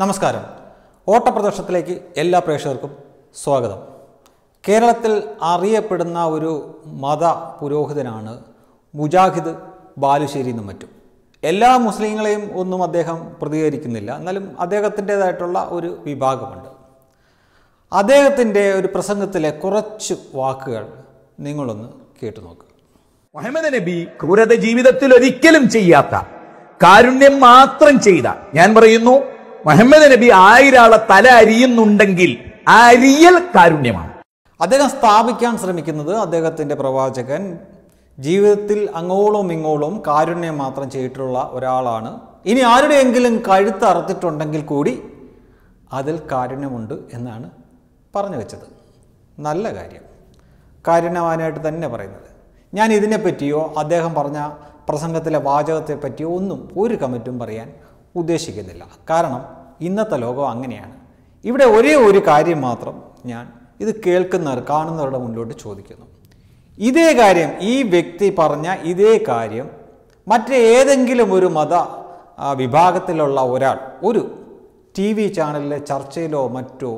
നമസ്കാരം ഓട്ടപ്രദർശനത്തിലേക്ക് എല്ലാ പ്രേക്ഷകർക്കും സ്വാഗതം കേരളത്തിൽ അറിയപ്പെടുന്ന ഒരു മത പുരോഹിതനാണ് മുജാഹിദ് ബാലുശ്ശേരി എന്നും മറ്റും എല്ലാ മുസ്ലിങ്ങളെയും ഒന്നും അദ്ദേഹം പ്രതികരിക്കുന്നില്ല എന്നാലും അദ്ദേഹത്തിൻ്റേതായിട്ടുള്ള ഒരു വിഭാഗമുണ്ട് അദ്ദേഹത്തിൻ്റെ ഒരു പ്രസംഗത്തിലെ കുറച്ച് വാക്കുകൾ നിങ്ങളൊന്ന് കേട്ടു നോക്കുക മുഹമ്മദ് നബി ക്രൂരത ജീവിതത്തിൽ ഒരിക്കലും ചെയ്യാത്ത കാരുണ്യം മാത്രം ചെയ്ത ഞാൻ പറയുന്നു മുഹമ്മദ് നബി ആയിരാളെ തല അരിയുന്നുണ്ടെങ്കിൽ ആ അരിയൽ കാരുണ്യമാണ് അദ്ദേഹം സ്ഥാപിക്കാൻ ശ്രമിക്കുന്നത് അദ്ദേഹത്തിന്റെ പ്രവാചകൻ ജീവിതത്തിൽ അങ്ങോളം ഇങ്ങോളം കാരുണ്യം മാത്രം ചെയ്തിട്ടുള്ള ഒരാളാണ് ഇനി ആരുടെയെങ്കിലും കഴുത്ത് അറുത്തിട്ടുണ്ടെങ്കിൽ കൂടി അതിൽ കാരുണ്യമുണ്ട് എന്നാണ് പറഞ്ഞു വെച്ചത് നല്ല കാര്യം കാരുണ്യവാനായിട്ട് തന്നെ പറയുന്നത് ഞാൻ ഇതിനെപ്പറ്റിയോ അദ്ദേഹം പറഞ്ഞ പ്രസംഗത്തിലെ വാചകത്തെപ്പറ്റിയോ ഒന്നും ഒരു കമ്മിറ്റും പറയാൻ ഉദ്ദേശിക്കുന്നില്ല കാരണം ഇന്നത്തെ ലോകം അങ്ങനെയാണ് ഇവിടെ ഒരേ ഒരു കാര്യം മാത്രം ഞാൻ ഇത് കേൾക്കുന്നവർ കാണുന്നവരുടെ മുന്നോട്ട് ചോദിക്കുന്നു ഇതേ കാര്യം ഈ വ്യക്തി പറഞ്ഞ ഇതേ കാര്യം മറ്റേതെങ്കിലും ഒരു മത വിഭാഗത്തിലുള്ള ഒരാൾ ഒരു ടി വി ചാനലിലെ ചർച്ചയിലോ മറ്റോ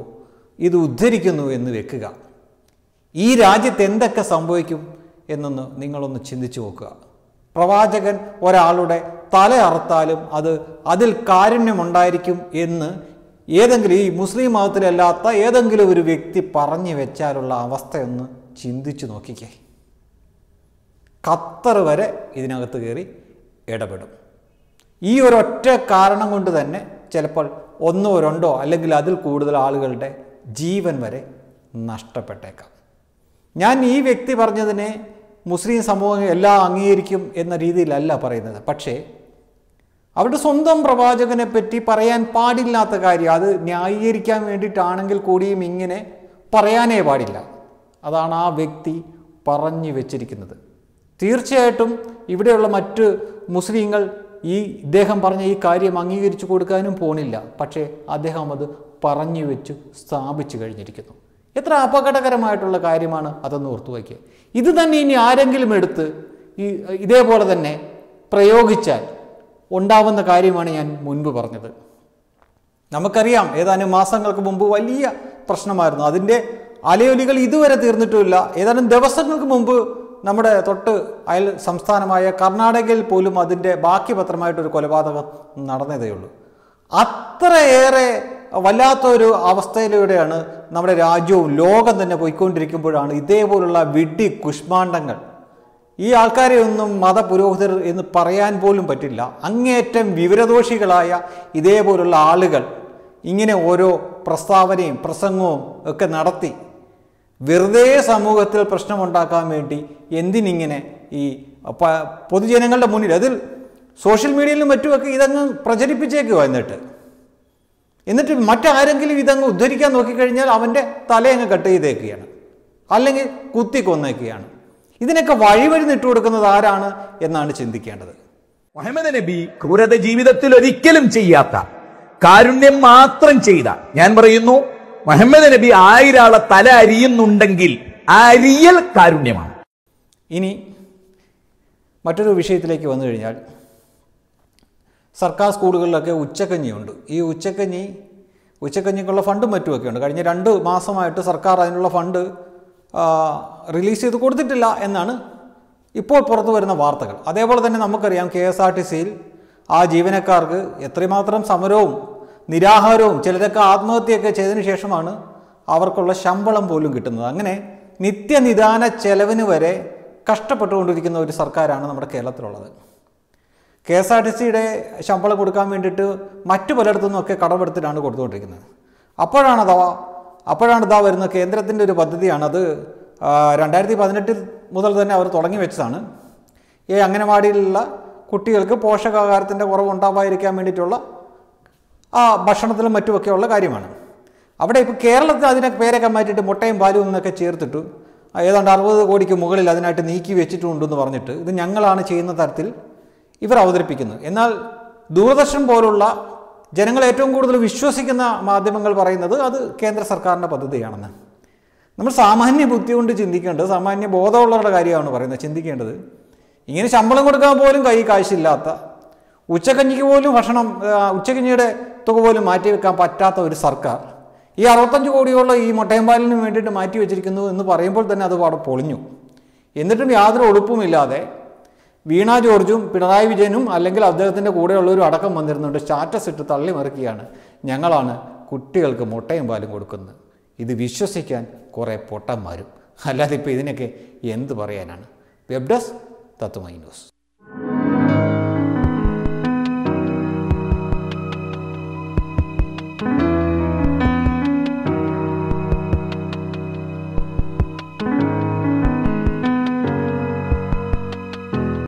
ഇത് ഉദ്ധരിക്കുന്നു എന്ന് വെക്കുക ഈ രാജ്യത്ത് എന്തൊക്കെ സംഭവിക്കും എന്നൊന്ന് നിങ്ങളൊന്ന് ചിന്തിച്ചു നോക്കുക പ്രവാചകൻ ഒരാളുടെ തല അറുത്താലും അത് അതിൽ കാരുണ്യമുണ്ടായിരിക്കും എന്ന് ഏതെങ്കിലും ഈ മുസ്ലിം മതത്തിലല്ലാത്ത ഏതെങ്കിലും ഒരു വ്യക്തി പറഞ്ഞു വെച്ചാലുള്ള അവസ്ഥയൊന്ന് ചിന്തിച്ചു നോക്കിക്കേ ഖത്തർ വരെ ഇതിനകത്ത് കയറി ഇടപെടും ഈ ഒരൊറ്റ കാരണം കൊണ്ട് തന്നെ ചിലപ്പോൾ ഒന്നോ രണ്ടോ അല്ലെങ്കിൽ അതിൽ കൂടുതൽ ആളുകളുടെ ജീവൻ വരെ നഷ്ടപ്പെട്ടേക്കാം ഞാൻ ഈ വ്യക്തി പറഞ്ഞതിനെ മുസ്ലിം സമൂഹം എല്ലാം അംഗീകരിക്കും എന്ന രീതിയിലല്ല പറയുന്നത് പക്ഷേ അവരുടെ സ്വന്തം പ്രവാചകനെ പറ്റി പറയാൻ പാടില്ലാത്ത കാര്യം അത് ന്യായീകരിക്കാൻ വേണ്ടിയിട്ടാണെങ്കിൽ കൂടിയും ഇങ്ങനെ പറയാനേ പാടില്ല അതാണ് ആ വ്യക്തി പറഞ്ഞു വെച്ചിരിക്കുന്നത് തീർച്ചയായിട്ടും ഇവിടെയുള്ള മറ്റ് മുസ്ലിങ്ങൾ ഈ ഇദ്ദേഹം പറഞ്ഞ ഈ കാര്യം അംഗീകരിച്ചു കൊടുക്കാനും പോണില്ല പക്ഷേ അദ്ദേഹം അത് പറഞ്ഞു വെച്ച് സ്ഥാപിച്ചു കഴിഞ്ഞിരിക്കുന്നു എത്ര അപകടകരമായിട്ടുള്ള കാര്യമാണ് അതെന്ന് ഓർത്തു വയ്ക്കുക ഇത് തന്നെ ഇനി ആരെങ്കിലും എടുത്ത് ഈ ഇതേപോലെ തന്നെ പ്രയോഗിച്ചാൽ ഉണ്ടാവുന്ന കാര്യമാണ് ഞാൻ മുൻപ് പറഞ്ഞത് നമുക്കറിയാം ഏതാനും മാസങ്ങൾക്ക് മുമ്പ് വലിയ പ്രശ്നമായിരുന്നു അതിൻ്റെ അലയൊലികൾ ഇതുവരെ തീർന്നിട്ടുമില്ല ഏതാനും ദിവസങ്ങൾക്ക് മുമ്പ് നമ്മുടെ തൊട്ട് അയൽ സംസ്ഥാനമായ കർണാടകയിൽ പോലും അതിൻ്റെ ബാക്കി പത്രമായിട്ടൊരു കൊലപാതകം നടന്നതേ ഉള്ളൂ അത്രയേറെ വല്ലാത്തൊരു അവസ്ഥയിലൂടെയാണ് നമ്മുടെ രാജ്യവും ലോകം തന്നെ പോയിക്കൊണ്ടിരിക്കുമ്പോഴാണ് ഇതേപോലുള്ള വിഡി കുഷ്മാണ്ഡങ്ങൾ ഈ ആൾക്കാരെ ഒന്നും മതപുരോഹിതർ എന്ന് പറയാൻ പോലും പറ്റില്ല അങ്ങേയറ്റം വിവരദോഷികളായ ഇതേപോലുള്ള ആളുകൾ ഇങ്ങനെ ഓരോ പ്രസ്താവനയും പ്രസംഗവും ഒക്കെ നടത്തി വെറുതെ സമൂഹത്തിൽ പ്രശ്നമുണ്ടാക്കാൻ വേണ്ടി എന്തിനിങ്ങനെ ഈ പൊതുജനങ്ങളുടെ മുന്നിൽ അതിൽ സോഷ്യൽ മീഡിയയിലും മറ്റുമൊക്കെ ഇതങ്ങ് പ്രചരിപ്പിച്ചേക്കുക എന്നിട്ട് എന്നിട്ട് മറ്റാരെങ്കിലും ഇതങ്ങ് ഉദ്ധരിക്കാൻ നോക്കിക്കഴിഞ്ഞാൽ അവൻ്റെ തലയങ്ങ് കട്ട് ചെയ്തേക്കുകയാണ് അല്ലെങ്കിൽ കുത്തി കൊന്നേക്കുകയാണ് ഇതിനൊക്കെ വഴിവരുന്ന് കൊടുക്കുന്നത് ആരാണ് എന്നാണ് ചിന്തിക്കേണ്ടത് മുഹമ്മദ് നബി ക്രൂരത ജീവിതത്തിൽ ഒരിക്കലും ചെയ്യാത്ത കാരുണ്യം മാത്രം ചെയ്ത ഞാൻ പറയുന്നു മുഹമ്മദ് നബി ആയിരാളെ തല അരിയുന്നുണ്ടെങ്കിൽ അരിയൽ കാരുണ്യമാണ് ഇനി മറ്റൊരു വിഷയത്തിലേക്ക് വന്നു കഴിഞ്ഞാൽ സർക്കാർ സ്കൂളുകളിലൊക്കെ ഉച്ചക്കഞ്ഞിയുണ്ട് ഈ ഉച്ചക്കഞ്ഞി ഉച്ചക്കഞ്ഞിക്കുള്ള ഫണ്ടും മറ്റുമൊക്കെയുണ്ട് കഴിഞ്ഞ രണ്ട് മാസമായിട്ട് സർക്കാർ അതിനുള്ള ഫണ്ട് റിലീസ് ചെയ്ത് കൊടുത്തിട്ടില്ല എന്നാണ് ഇപ്പോൾ പുറത്തു വരുന്ന വാർത്തകൾ അതേപോലെ തന്നെ നമുക്കറിയാം കെ എസ് ആർ ടി സിയിൽ ആ ജീവനക്കാർക്ക് എത്രമാത്രം സമരവും നിരാഹാരവും ചിലരൊക്കെ ആത്മഹത്യയൊക്കെ ചെയ്തതിനു ശേഷമാണ് അവർക്കുള്ള ശമ്പളം പോലും കിട്ടുന്നത് അങ്ങനെ നിത്യനിദാന ചെലവിന് വരെ കഷ്ടപ്പെട്ടുകൊണ്ടിരിക്കുന്ന ഒരു സർക്കാരാണ് നമ്മുടെ കേരളത്തിലുള്ളത് കെ എസ് ആർ ടി സിയുടെ ശമ്പളം കൊടുക്കാൻ വേണ്ടിയിട്ട് മറ്റു പലയിടത്തു നിന്നൊക്കെ കടമെടുത്തിട്ടാണ് കൊടുത്തുകൊണ്ടിരിക്കുന്നത് അപ്പോഴാണ് അഥവാ അപ്പോഴാണ് ഇതാ വരുന്ന കേന്ദ്രത്തിൻ്റെ ഒരു പദ്ധതിയാണ് അത് രണ്ടായിരത്തി പതിനെട്ടിൽ മുതൽ തന്നെ അവർ തുടങ്ങി വെച്ചതാണ് ഈ അംഗനവാടിയിലുള്ള കുട്ടികൾക്ക് പോഷകാഹാരത്തിൻ്റെ കുറവ് ഉണ്ടാവാതിരിക്കാൻ വേണ്ടിയിട്ടുള്ള ആ ഭക്ഷണത്തിലും മറ്റുമൊക്കെയുള്ള കാര്യമാണ് അവിടെ ഇപ്പോൾ കേരളത്തിൽ അതിനെ പേരൊക്കെ മാറ്റിയിട്ട് മുട്ടയും പാലും എന്നൊക്കെ ചേർത്തിട്ടു ഏതാണ്ട് അറുപത് കോടിക്ക് മുകളിൽ അതിനായിട്ട് നീക്കി വെച്ചിട്ടുണ്ടെന്ന് പറഞ്ഞിട്ട് ഇത് ഞങ്ങളാണ് ചെയ്യുന്ന തരത്തിൽ ഇവർ അവതരിപ്പിക്കുന്നു എന്നാൽ ദൂരദർശൻ പോലുള്ള ജനങ്ങൾ ഏറ്റവും കൂടുതൽ വിശ്വസിക്കുന്ന മാധ്യമങ്ങൾ പറയുന്നത് അത് കേന്ദ്ര സർക്കാരിൻ്റെ പദ്ധതിയാണെന്ന് നമ്മൾ സാമാന്യ ബുദ്ധി കൊണ്ട് ചിന്തിക്കേണ്ടത് സാമാന്യ ബോധമുള്ളവരുടെ കാര്യമാണ് പറയുന്നത് ചിന്തിക്കേണ്ടത് ഇങ്ങനെ ശമ്പളം കൊടുക്കാൻ പോലും കൈ കാശില്ലാത്ത ഉച്ചക്കഞ്ഞിക്ക് പോലും ഭക്ഷണം ഉച്ചക്കഞ്ഞിയുടെ തുക പോലും മാറ്റി വെക്കാൻ പറ്റാത്ത ഒരു സർക്കാർ ഈ അറുപത്തഞ്ച് കോടിയോളം ഈ മൊട്ടയമ്പാലിന് വേണ്ടിയിട്ട് മാറ്റി വെച്ചിരിക്കുന്നു എന്ന് പറയുമ്പോൾ തന്നെ അത് പാടെ പൊളിഞ്ഞു എന്നിട്ടും യാതൊരു ഒളിപ്പുമില്ലാതെ വീണ ജോർജും പിണറായി വിജയനും അല്ലെങ്കിൽ അദ്ദേഹത്തിൻ്റെ കൂടെയുള്ളവരും അടക്കം വന്നിരുന്നുണ്ട് സ്റ്റാറ്റസ് ഇട്ട് തള്ളി മറിക്കുകയാണ് ഞങ്ങളാണ് കുട്ടികൾക്ക് മുട്ടയും പാലും കൊടുക്കുന്നത് ഇത് വിശ്വസിക്കാൻ കുറേ പൊട്ടന്മാരും അല്ലാതെ ഇപ്പോൾ ഇതിനൊക്കെ എന്ത് പറയാനാണ് വെബ് ഡെസ്ക് തത്വമൈ ന്യൂസ്